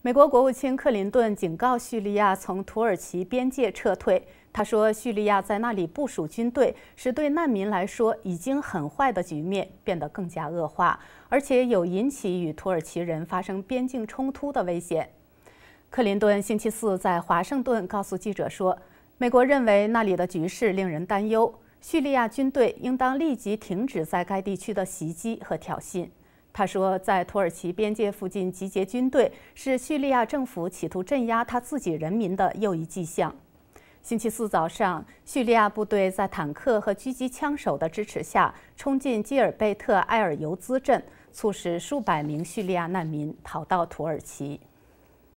美国国务卿克林顿警告叙利亚从土耳其边界撤退。他说：“叙利亚在那里部署军队，使对难民来说已经很坏的局面变得更加恶化，而且有引起与土耳其人发生边境冲突的危险。”克林顿星期四在华盛顿告诉记者说：“美国认为那里的局势令人担忧，叙利亚军队应当立即停止在该地区的袭击和挑衅。”他说，在土耳其边界附近集结军队是叙利亚政府企图镇压他自己人民的又一迹象。星期四早上，叙利亚部队在坦克和狙击枪手的支持下冲进基尔贝特埃尔尤兹镇，促使数百名叙利亚难民逃到土耳其。